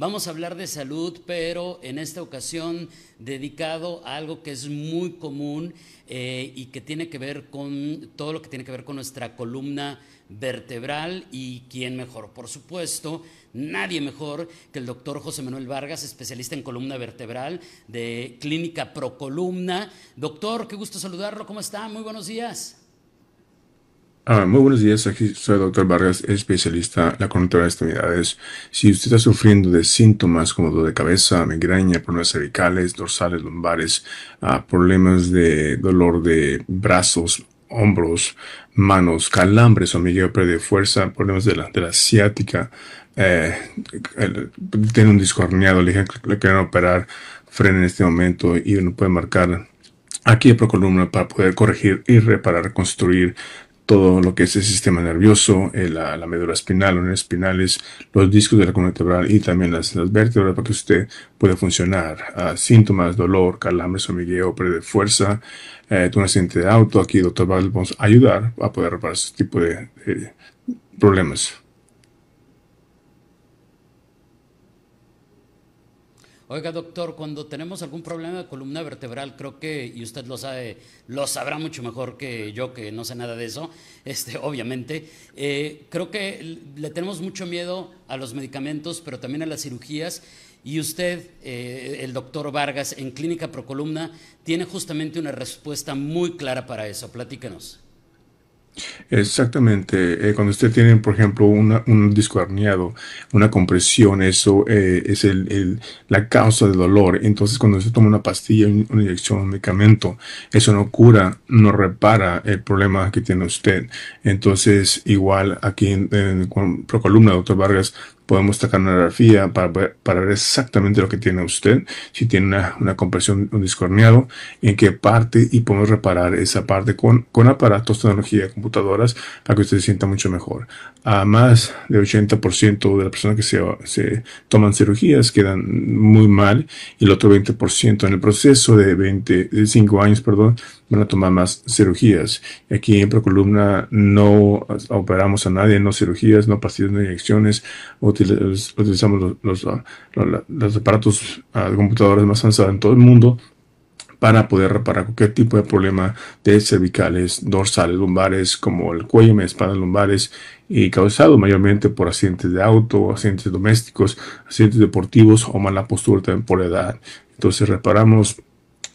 Vamos a hablar de salud, pero en esta ocasión dedicado a algo que es muy común eh, y que tiene que ver con todo lo que tiene que ver con nuestra columna vertebral y quién mejor, por supuesto, nadie mejor que el doctor José Manuel Vargas, especialista en columna vertebral de Clínica Procolumna. Doctor, qué gusto saludarlo, ¿cómo está? Muy buenos días. Ah, muy buenos días, aquí soy el doctor Vargas, especialista en la conductora de extremidades. Si usted está sufriendo de síntomas como dolor de cabeza, migraña, problemas cervicales, dorsales, lumbares, ah, problemas de dolor de brazos, hombros, manos, calambres, o pérdida de fuerza, problemas de la, ciática, eh, tiene un disco herniado, le, quieren operar, frena en este momento y no puede marcar aquí por columna para poder corregir y reparar, construir todo lo que es el sistema nervioso, eh, la, la, médula espinal, los nervios espinales, los discos de la columna vertebral y también las, vértebras para que usted pueda funcionar. Ah, síntomas, dolor, calambres, hormigueo, pérdida de fuerza, tu eh, un de auto. Aquí, doctor va vamos a ayudar a poder reparar ese tipo de problemas. Oiga, doctor, cuando tenemos algún problema de columna vertebral, creo que, y usted lo sabe, lo sabrá mucho mejor que yo, que no sé nada de eso, este, obviamente, eh, creo que le tenemos mucho miedo a los medicamentos, pero también a las cirugías. Y usted, eh, el doctor Vargas, en Clínica Procolumna, tiene justamente una respuesta muy clara para eso. Platícanos. Exactamente. Eh, cuando usted tiene, por ejemplo, un disco herniado, una compresión, eso eh, es la causa del dolor. Entonces, cuando usted toma una pastilla, una inyección, un medicamento, eso no cura, no repara el problema que tiene usted. Entonces, igual aquí en, Procolumna, doctor Vargas, podemos sacar una grafía para ver, exactamente lo que tiene usted, si tiene una, compresión, un discorneado, en qué parte y podemos reparar esa parte con, con aparatos, tecnología, computadoras, para que usted se sienta mucho mejor. A más del 80% de las personas que se, se toman cirugías quedan muy mal y el otro 20% en el proceso de 20 25 años, perdón, van a tomar más cirugías. Aquí en Procolumna no operamos a nadie, no cirugías, no pastillas, no inyecciones, utilizamos los, los, ah, aparatos ah, de computadores más avanzados en todo el mundo para poder reparar cualquier tipo de problema de cervicales, dorsales, lumbares, como el cuello, media espalda, lumbares, y causado mayormente por accidentes de auto, accidentes domésticos, accidentes deportivos o mala postura también por edad. Entonces reparamos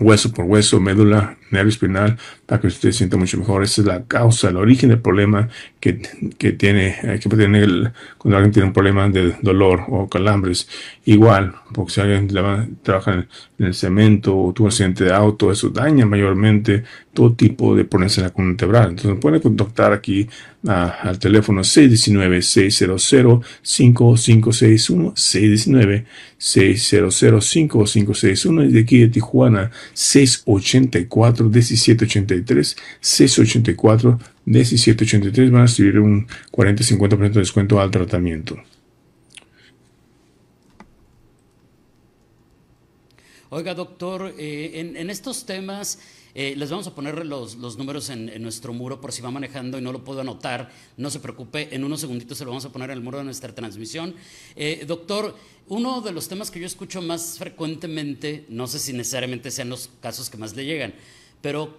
hueso por hueso, médula, nervio espinal para que usted se sienta mucho mejor. Esa es la causa, el origen del problema que, que tiene, eh, que puede tener cuando alguien tiene un problema de dolor o calambres. Igual, porque si alguien trabaja en, el cemento o tuvo un accidente de auto, eso daña mayormente todo tipo de ponerse en la columna vertebral. Entonces, puede contactar aquí al teléfono 619-600-5561, 619-600-5561, de aquí de Tijuana, 684 1783, 684, 1783 van a recibir un 40-50% de descuento al tratamiento. Oiga, doctor, eh, en, estos temas eh, les vamos a poner los, números en, nuestro muro por si va manejando y no lo puedo anotar. No se preocupe, en unos segunditos se lo vamos a poner en el muro de nuestra transmisión. Eh, doctor, uno de los temas que yo escucho más frecuentemente, no sé si necesariamente sean los casos que más le llegan, pero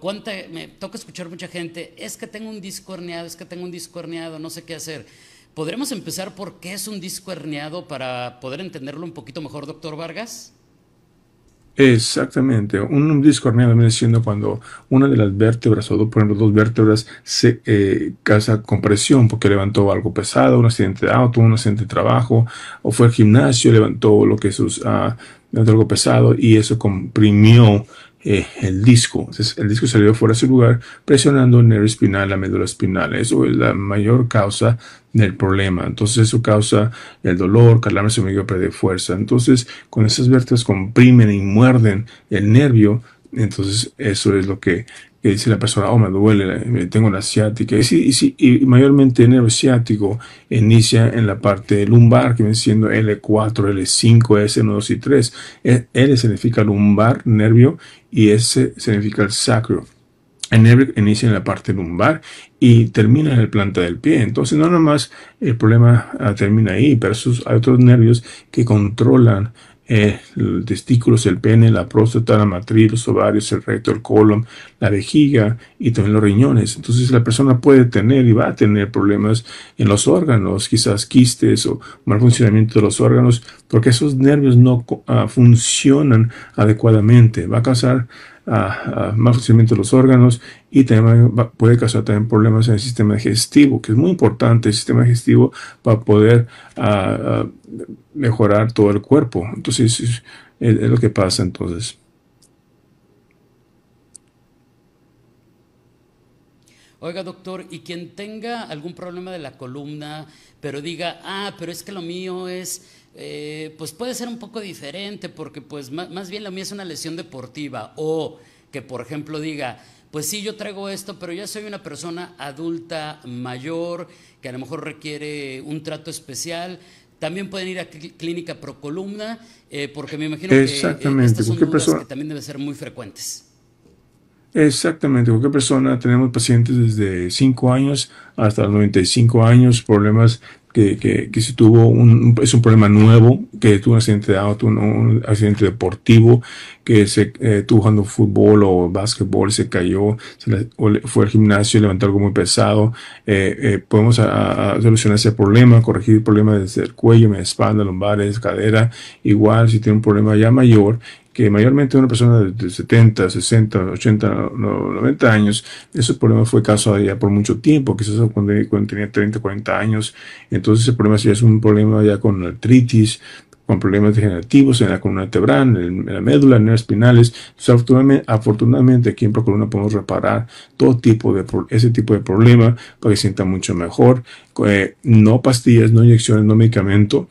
me toca escuchar mucha gente, es que tengo un disco herniado, es que tengo un disco herniado, no sé qué hacer. ¿Podremos empezar por qué es un disco herniado para poder entenderlo un poquito mejor, doctor Vargas? Exactamente. Un, disco herniado viene siendo cuando una de las vértebras, o dos, por ejemplo, dos vértebras, se eh, casa con porque levantó algo pesado, un accidente de auto, un accidente de trabajo, o fue al gimnasio, levantó lo que sus, ah, levantó algo pesado y eso comprimió eh, el disco. Entonces, el disco salió fuera de su lugar, presionando el nervio espinal, la médula espinal. Eso es la mayor causa del problema. Entonces, eso causa el dolor, calambres, medio perder fuerza. Entonces, con esas vértebras comprimen y muerden el nervio. Entonces, eso es lo que que dice la persona, oh, me duele, tengo la ciática. Y, y, mayormente el nervio ciático inicia en la parte lumbar, que viene siendo L4, L5, S1, 2 y 3. E, L significa lumbar, nervio, y S significa el sacro. El nervio inicia en la parte lumbar y termina en la planta del pie. Entonces, no nomás el problema ah, termina ahí, pero hay otros nervios que controlan eh, los testículos, el pene, la próstata, la matriz, los ovarios, el recto, el colon, la vejiga y también los riñones. Entonces la persona puede tener y va a tener problemas en los órganos, quizás quistes o mal funcionamiento de los órganos, porque esos nervios no ah, funcionan adecuadamente. Va a causar más funcionamiento de los órganos y también puede causar también problemas en el sistema digestivo, que es muy importante el sistema digestivo para poder mejorar todo el cuerpo. Entonces, es lo que pasa entonces. Oiga, doctor, y quien tenga algún problema de la columna, pero diga, ah, pero es que lo mío es, eh, pues puede ser un poco diferente, porque pues más, bien lo mío es una lesión deportiva, o que por ejemplo diga, pues sí, yo traigo esto, pero ya soy una persona adulta mayor que a lo mejor requiere un trato especial. También pueden ir a Clínica pro eh, porque me imagino que eh, estas son dudas que también deben ser muy frecuentes. Exactamente, cualquier persona, tenemos pacientes desde 5 años hasta 95 años, problemas que, que, que, si tuvo un, es un problema nuevo, que tuvo un accidente de auto, un, accidente deportivo, que se eh, tuvo jugando fútbol o básquetbol, se cayó, fue al gimnasio y levantó algo muy pesado, eh, eh podemos solucionar ese problema, corregir el problema desde el cuello, espalda, lumbares, cadera, igual si tiene un problema ya mayor que mayormente una persona de 70, 60, 80, 90 años, ese problema fue caso ya por mucho tiempo, quizás cuando, tenía 30, 40 años, entonces ese problema ya es un problema ya con artritis, con problemas degenerativos en la columna vertebral, en, la médula, en las espinales. afortunadamente, aquí en Procoluna podemos reparar todo tipo de ese tipo de problema para que sienta mucho mejor. Eh, no pastillas, no inyecciones, no medicamento.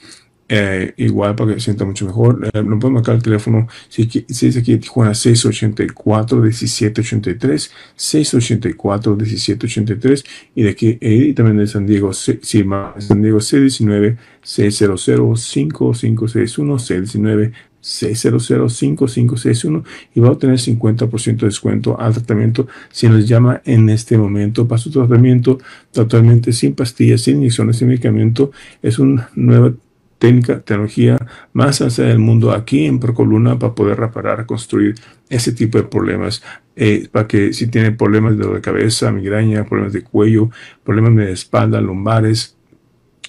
Eh, igual para que sienta mucho mejor. Eh, no puedo marcar el teléfono si, si es aquí Tijuana 684-1783, 684-1783 y de aquí eh, y también de San Diego, si, San Diego 619-600-5561, 619-600-5561 y va a obtener 50% de descuento al tratamiento si nos llama en este momento para su tratamiento totalmente sin pastillas, sin inyecciones, sin medicamento. Es un nuevo técnica, tecnología más alta del mundo aquí en Procoluna para poder reparar, construir ese tipo de problemas. Eh, para que si tiene problemas de cabeza, migraña, problemas de cuello, problemas de espalda, lumbares,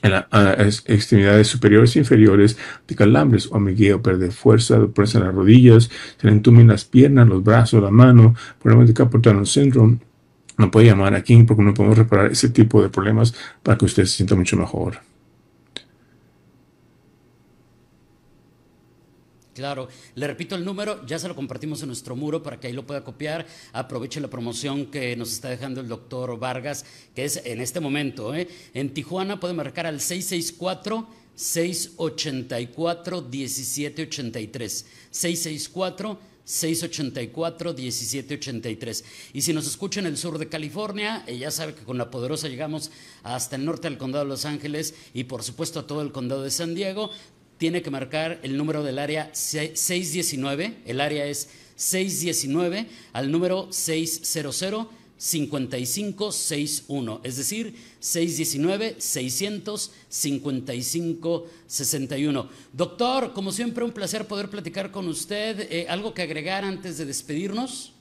en las extremidades superiores e inferiores de calambres o amigueo, perder fuerza, presa en las rodillas, se le entumen las piernas, los brazos, la mano, problemas de Caportano Syndrome. No puede llamar aquí porque no podemos reparar ese tipo de problemas para que usted se sienta mucho mejor. Claro, le repito el número, ya se lo compartimos en nuestro muro para que ahí lo pueda copiar. Aproveche la promoción que nos está dejando el doctor Vargas, que es en este momento. ¿eh? En Tijuana puede marcar al 664. 684-1783. 664-684-1783. Y si nos escucha en el sur de California, eh, ya sabe que con la poderosa llegamos hasta el norte del condado de Los Ángeles y por supuesto a todo el condado de San Diego tiene que marcar el número del área 619, el área es 619 al número 600 5561, es decir, 619 655 61. Doctor, como siempre un placer poder platicar con usted. Eh, ¿Algo que agregar antes de despedirnos?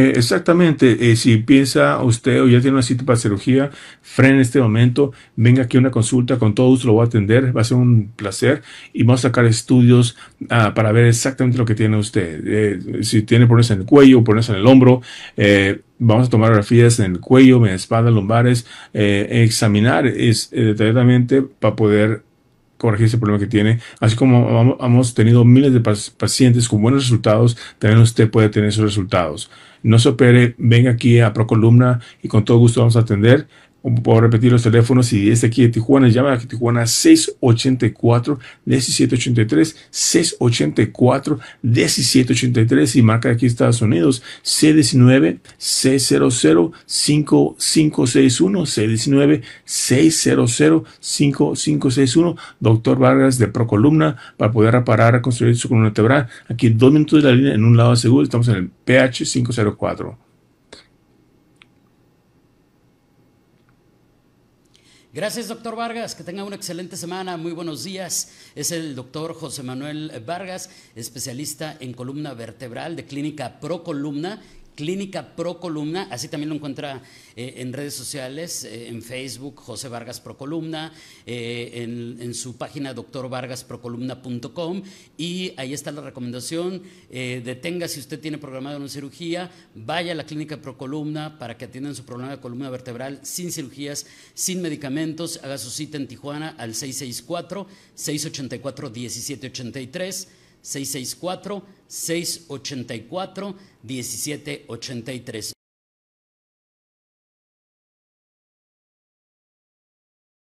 Eh, exactamente, eh, si piensa usted o ya tiene una cita para cirugía, frene este momento, venga aquí a una consulta, con todo gusto lo voy a atender, va a ser un placer y vamos a sacar estudios ah, para ver exactamente lo que tiene usted. Eh, si tiene problemas en el cuello, problemas en el hombro, vamos a tomar grafías en el cuello, en la espalda, lumbares, examinar es, detalladamente para poder corregir ese problema que tiene. Así como hemos tenido miles de pacientes con buenos resultados, también usted puede tener esos resultados. No se opere, ven aquí a Procolumna y con todo gusto vamos a atender puedo repetir los teléfonos y este aquí de Tijuana, llama aquí Tijuana 684-1783, 684-1783 y marca aquí Estados Unidos C19-600-5561, C19-600-5561, doctor Vargas de Procolumna para poder reparar, reconstruir su columna vertebral. Aquí dos minutos de la línea en un lado seguro, estamos en el PH 504. Gracias, doctor Vargas. Que tenga una excelente semana. Muy buenos días. Es el doctor José Manuel Vargas, especialista en columna vertebral de Clínica Pro Columna Clínica Pro Columna, así también lo encuentra eh, en redes sociales, eh, en Facebook José Vargas Pro Columna, eh, en, en, su página doctorvargasprocolumna.com y ahí está la recomendación, detenga si usted tiene programada una cirugía, vaya a la Clínica Pro Columna para que atiendan su problema de columna vertebral sin cirugías, sin medicamentos, haga su cita en Tijuana al 664 684 1783 664-684-1783.